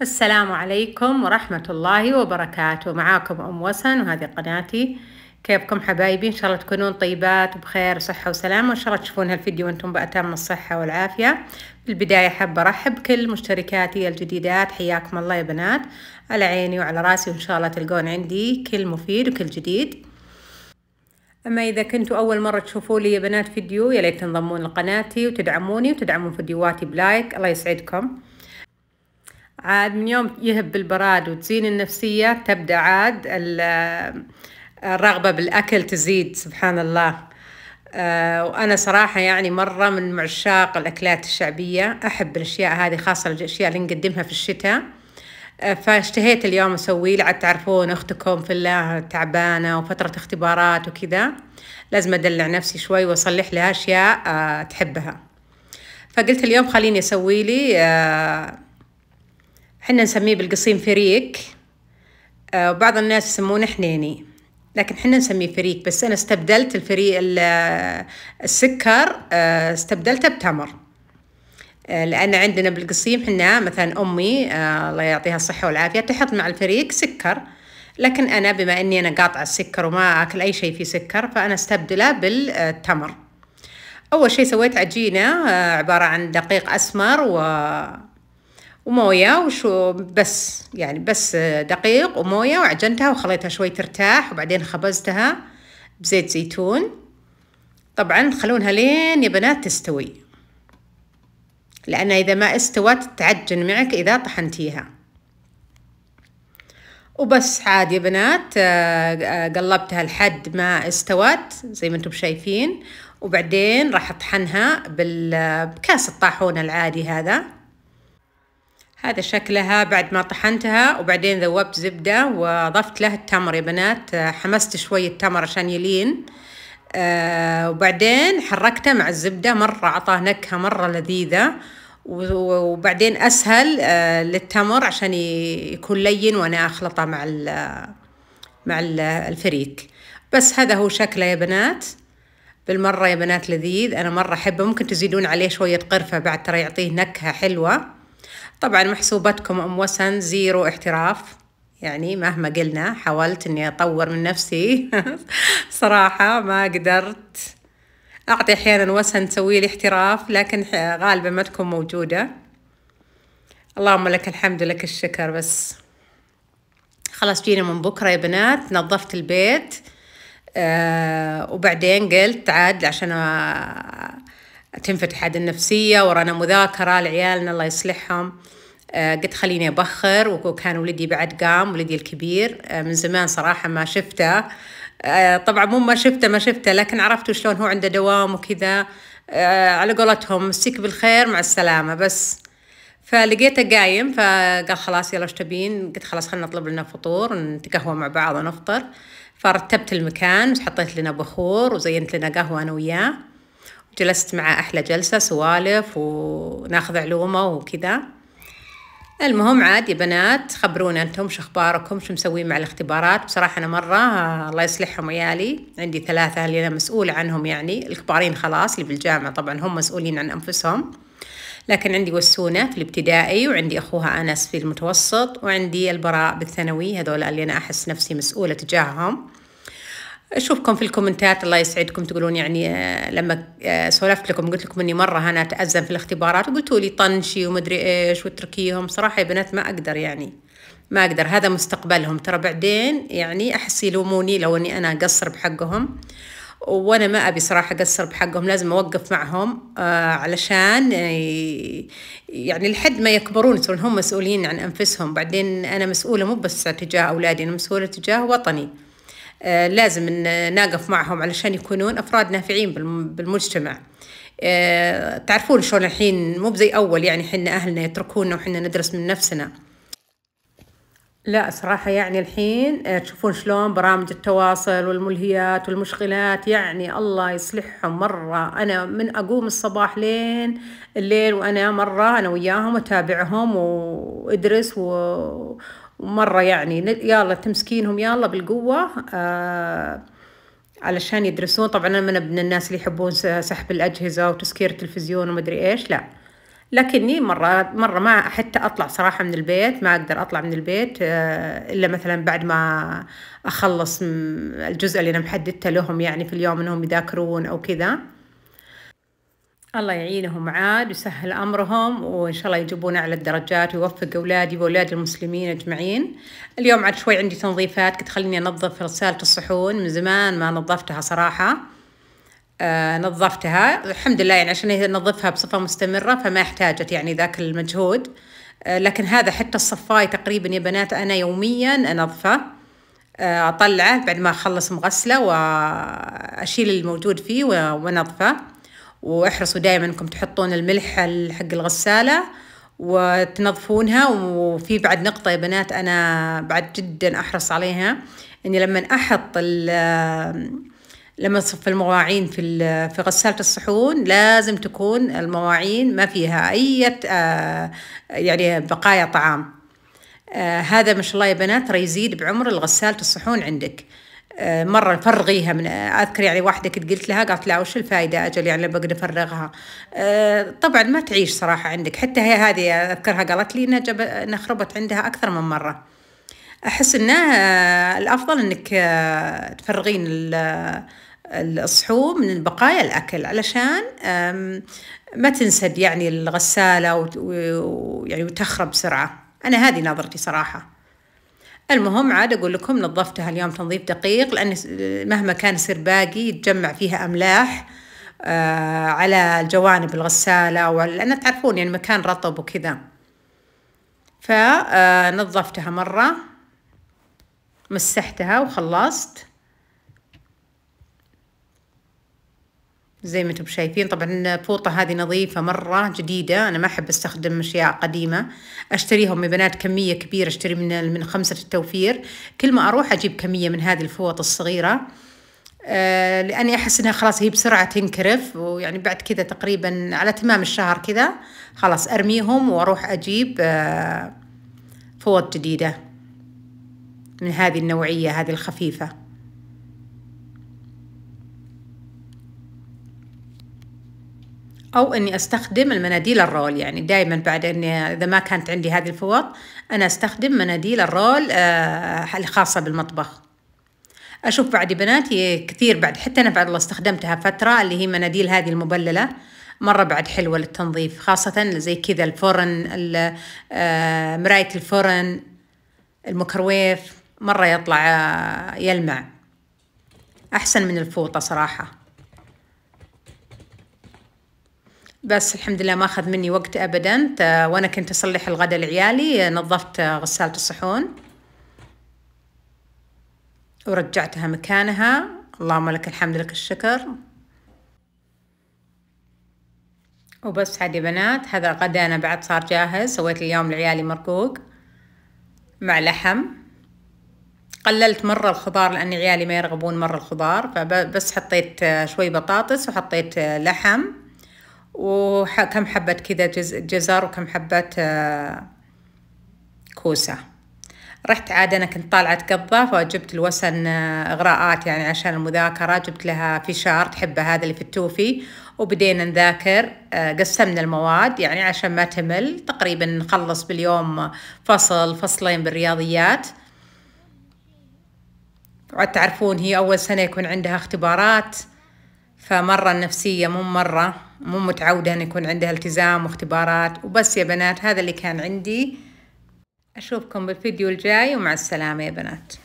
السلام عليكم ورحمة الله وبركاته معاكم أم وسن وهذه قناتي كيفكم حبايبي إن شاء الله تكونون طيبات بخير وصحة وسلامة وإن شاء الله تشوفون هالفيديو وأنتم بأتم الصحة والعافية في البداية حابة أرحب كل مشتركاتي الجديدات حياكم الله يا بنات على عيني وعلى راسي وإن شاء الله تلقون عندي كل مفيد وكل جديد أما إذا كنتوا أول مرة تشوفوا لي يا بنات فيديو يا ليت تنضمون لقناتي وتدعموني وتدعمون فيديوهاتي بلايك الله يسعدكم عاد من يوم يهب البراد وتزين النفسية تبدأ عاد الرغبة بالأكل تزيد سبحان الله آه، وأنا صراحة يعني مرة من معشاق الأكلات الشعبية أحب الأشياء هذه خاصة الأشياء اللي نقدمها في الشتاء آه، فاشتهيت اليوم أسوي لعد تعرفون أختكم في الله تعبانة وفترة اختبارات وكذا لازم أدلع نفسي شوي وأصلح لها أشياء آه، تحبها فقلت اليوم خليني أسوي لي احنا نسميه بالقصيم فريك آه، وبعض الناس يسمونه حنيني لكن احنا نسميه فريك بس أنا استبدلت الفريق آه، السكر آه، استبدلته بتمر لأن عندنا بالقصيم احنا مثلا أمي الله يعطيها الصحة والعافية تحط مع الفريك سكر لكن أنا بما أني أنا قاطعة السكر وما أكل أي شيء فيه سكر فأنا استبدله بالتمر أول شيء سويت عجينة عبارة عن دقيق أسمر و وموية وشو بس يعني بس دقيق وموية وعجنتها وخليتها شوي ترتاح وبعدين خبزتها بزيت زيتون طبعا خلونها لين يا بنات تستوي لأن إذا ما استوت تعجن معك إذا طحنتيها وبس عاد يا بنات آه، آه، قلبتها لحد ما استوت زي ما انتم شايفين وبعدين راح اطحنها بكاس الطاحونة العادي هذا هذا شكلها بعد ما طحنتها وبعدين ذوبت زبدة وأضفت له التمر يا بنات حمست شوي التمر عشان يلين آه وبعدين حركته مع الزبدة مرة عطاه نكهة مرة لذيذة وبعدين أسهل آه للتمر عشان يكون لين وأنا أخلطه مع ال مع ال الفريك بس هذا هو شكله يا بنات بالمرة يا بنات لذيذ أنا مرة أحبه ممكن تزيدون عليه شوية قرفة بعد ترى يعطيه نكهة حلوة طبعا محسوبتكم أم وسن زيرو احتراف يعني مهما قلنا حاولت اني اطور من نفسي صراحة ما قدرت اعطي احيانا وسن تسوي لي احتراف لكن غالبا ما تكون موجودة اللهم لك الحمد لك الشكر بس خلاص جينا من بكرة يا بنات نظفت البيت آه وبعدين قلت عاد عشان تنفتح عاد النفسية ورانا مذاكرة لعيالنا الله يصلحهم آه، قلت خليني أبخر وكان ولدي بعد قام ولدي الكبير آه، من زمان صراحة ما شفته آه، طبعا مو ما شفته ما شفته لكن عرفت شلون هو عنده دوام وكذا على قولتهم مسيك بالخير مع السلامة بس فلقيته قايم فقال خلاص يلا ايش تبين قلت خلاص خلنا نطلب لنا فطور نتقهوى مع بعض ونفطر فرتبت المكان وحطيت لنا بخور وزينت لنا قهوة أنا وياه جلست معه أحلى جلسة سوالف وناخذ علومة وكذا المهم عاد يا بنات خبرونا انتم شو اخباركم شو مسوين مع الاختبارات بصراحه انا مره آه، الله يصلحهم عيالي عندي ثلاثه اللي انا مسؤوله عنهم يعني الكبارين خلاص اللي بالجامعه طبعا هم مسؤولين عن انفسهم لكن عندي وسونه في الابتدائي وعندي اخوها انس في المتوسط وعندي البراء بالثانوي هذول اللي انا احس نفسي مسؤوله تجاههم اشوفكم في الكومنتات الله يسعدكم تقولون يعني آه، لما آه، سولفت لكم قلت لكم اني مره انا اتازم في الاختبارات وقلتوا لي طنشي ومدري ايش واتركيهم صراحه يا بنات ما اقدر يعني ما اقدر هذا مستقبلهم ترى بعدين يعني احس يلوموني لو اني انا اقصر بحقهم وانا ما ابي صراحه اقصر بحقهم لازم اوقف معهم آه علشان يعني لحد ما يكبرون يصيرون هم مسؤولين عن انفسهم بعدين انا مسؤوله مو بس تجاه اولادي انا مسؤوله تجاه وطني آه، لازم نقف معهم علشان يكونون أفراد نافعين بالمجتمع آه، تعرفون شلون الحين مو بزي أول يعني حنا أهلنا يتركونا وحنا ندرس من نفسنا لا صراحة يعني الحين آه، تشوفون شلون برامج التواصل والملهيات والمشغلات يعني الله يصلحهم مرة أنا من أقوم الصباح لين الليل وأنا مرة أنا وياهم أتابعهم وأدرس و... ومرة يعني يلا تمسكينهم يلا بالقوة آه علشان يدرسون طبعا أنا من الناس اللي يحبون سحب الأجهزة وتسكير التلفزيون ومدري إيش لا لكني مرة مرة ما حتى أطلع صراحة من البيت ما أقدر أطلع من البيت آه، إلا مثلا بعد ما أخلص الجزء اللي أنا محددته لهم يعني في اليوم أنهم يذاكرون أو كذا الله يعينهم عاد ويسهل أمرهم وإن شاء الله يجيبون أعلى الدرجات ويوفق أولادي وأولاد المسلمين أجمعين اليوم عاد شوي عندي تنظيفات قلت خليني أنظف رسالة الصحون من زمان ما نظفتها صراحة آه، نظفتها الحمد لله يعني عشان نظفها بصفة مستمرة فما احتاجت يعني ذاك المجهود آه، لكن هذا حتى الصفاي تقريبا يا بنات أنا يوميا أنظفه آه، أطلعه بعد ما أخلص مغسله وأشيل الموجود فيه وأنظفه واحرصوا دائما أنكم تحطون الملح حق الغسالة وتنظفونها وفي بعد نقطة يا بنات أنا بعد جدا أحرص عليها إني لما أحط لما تصف المواعين في في غسالة الصحون لازم تكون المواعين ما فيها أي آه، يعني بقايا طعام آه، هذا ما شاء الله يا بنات ترى يزيد بعمر الغسالة الصحون عندك آه، مرة فرغيها من أذكر يعني واحدة كنت قلت لها قالت لا وش الفائدة أجل يعني بقدر أفرغها طبعا ما تعيش صراحة عندك حتى هي هذه أذكرها قالت لي إنها خربت عندها أكثر من مرة احس انه الافضل انك تفرغين الصحون من بقايا الاكل علشان ما تنسد يعني الغساله ويعني وتخرب بسرعه انا هذه نظرتي صراحه المهم عاد أقول لكم نظفتها اليوم تنظيف دقيق لأن مهما كان يصير باقي يتجمع فيها أملاح آه، على جوانب الغسالة لأن تعرفون يعني مكان رطب وكذا فنظفتها آه، مرة مسحتها وخلصت زي ما انتم شايفين طبعا فوطة هذه نظيفة مرة جديدة أنا ما أحب أستخدم أشياء قديمة أشتريهم من بنات كمية كبيرة أشتري من من خمسة التوفير كل ما أروح أجيب كمية من هذه الفوط الصغيرة آه لأني أحس إنها خلاص هي بسرعة تنكرف ويعني بعد كذا تقريبا على تمام الشهر كذا خلاص أرميهم وأروح أجيب آه فوط جديدة من هذه النوعية هذه الخفيفة أو إني أستخدم المناديل الرول يعني دائما بعد إني إذا ما كانت عندي هذه الفوط أنا أستخدم مناديل الرول آه، الخاصة بالمطبخ أشوف بعد بناتي كثير بعد حتى أنا بعد الله استخدمتها فترة اللي هي مناديل هذه المبللة مرة بعد حلوة للتنظيف خاصة زي كذا الفرن آه، مراية الفرن المكرويف مرة يطلع آه، يلمع أحسن من الفوطة صراحة بس الحمد لله ما أخذ مني وقت أبدا وأنا كنت أصلح الغداء لعيالي نظفت غسالة الصحون ورجعتها مكانها اللهم لك الحمد لك الشكر وبس عادي يا بنات هذا الغداء أنا بعد صار جاهز سويت اليوم لعيالي مرقوق مع لحم قللت مرة الخضار لأن عيالي ما يرغبون مرة الخضار فبس حطيت شوي بطاطس وحطيت لحم وكم حبة كذا جزر وكم حبة آه، كوسة رحت عاد أنا كنت طالعة قضة فجبت الوسن آه، إغراءات يعني عشان المذاكرة جبت لها فيشار تحبه هذا اللي في التوفي وبدينا نذاكر آه، قسمنا المواد يعني عشان ما تمل تقريبا نخلص باليوم فصل فصلين بالرياضيات وعد تعرفون هي أول سنة يكون عندها اختبارات فمرة النفسية مو مرة مو متعودة أن يكون عندها التزام واختبارات وبس يا بنات هذا اللي كان عندي أشوفكم بالفيديو الجاي ومع السلامة يا بنات